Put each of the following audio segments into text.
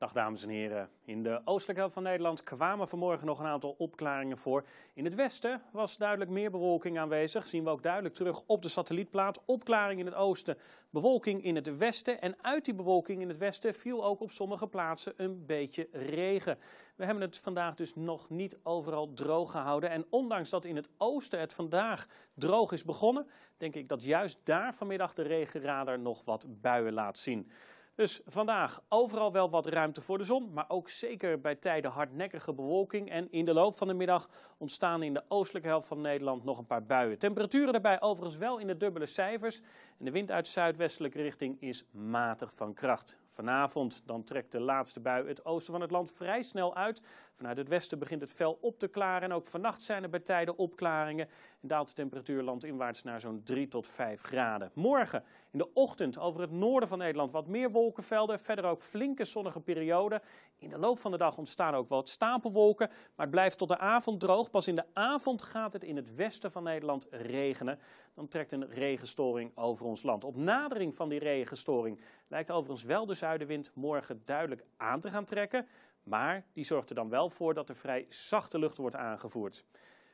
Dag dames en heren. In de oostelijke helft van Nederland kwamen vanmorgen nog een aantal opklaringen voor. In het westen was duidelijk meer bewolking aanwezig. Zien we ook duidelijk terug op de satellietplaat. Opklaring in het oosten, bewolking in het westen. En uit die bewolking in het westen viel ook op sommige plaatsen een beetje regen. We hebben het vandaag dus nog niet overal droog gehouden. En ondanks dat in het oosten het vandaag droog is begonnen, denk ik dat juist daar vanmiddag de regenradar nog wat buien laat zien. Dus vandaag overal wel wat ruimte voor de zon, maar ook zeker bij tijden hardnekkige bewolking. En in de loop van de middag ontstaan in de oostelijke helft van Nederland nog een paar buien. Temperaturen daarbij overigens wel in de dubbele cijfers. En de wind uit zuidwestelijke richting is matig van kracht. Vanavond dan trekt de laatste bui het oosten van het land vrij snel uit. Vanuit het westen begint het vel op te klaren. En ook vannacht zijn er bij tijden opklaringen. En daalt de temperatuur landinwaarts naar zo'n 3 tot 5 graden. Morgen in de ochtend over het noorden van Nederland wat meer wolken wolkenvelden. Verder ook flinke zonnige perioden. In de loop van de dag ontstaan ook wat stapelwolken. Maar het blijft tot de avond droog. Pas in de avond gaat het in het westen van Nederland regenen. Dan trekt een regenstoring over ons land. Op nadering van die regenstoring lijkt overigens wel de zuidenwind morgen duidelijk aan te gaan trekken. Maar die zorgt er dan wel voor dat er vrij zachte lucht wordt aangevoerd.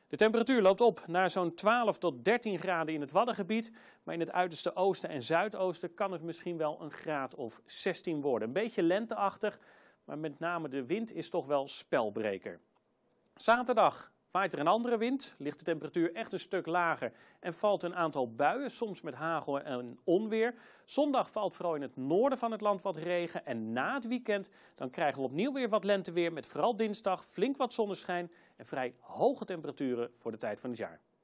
De temperatuur loopt op naar zo'n 12 tot 13 graden in het Waddengebied. Maar in het uiterste oosten en zuidoosten kan het misschien wel een graad of 16 worden. Een beetje lenteachtig, maar met name de wind is toch wel spelbreker. Zaterdag Waait er een andere wind, ligt de temperatuur echt een stuk lager en valt een aantal buien, soms met hagel en onweer. Zondag valt vooral in het noorden van het land wat regen en na het weekend dan krijgen we opnieuw weer wat lenteweer met vooral dinsdag flink wat zonneschijn en vrij hoge temperaturen voor de tijd van het jaar.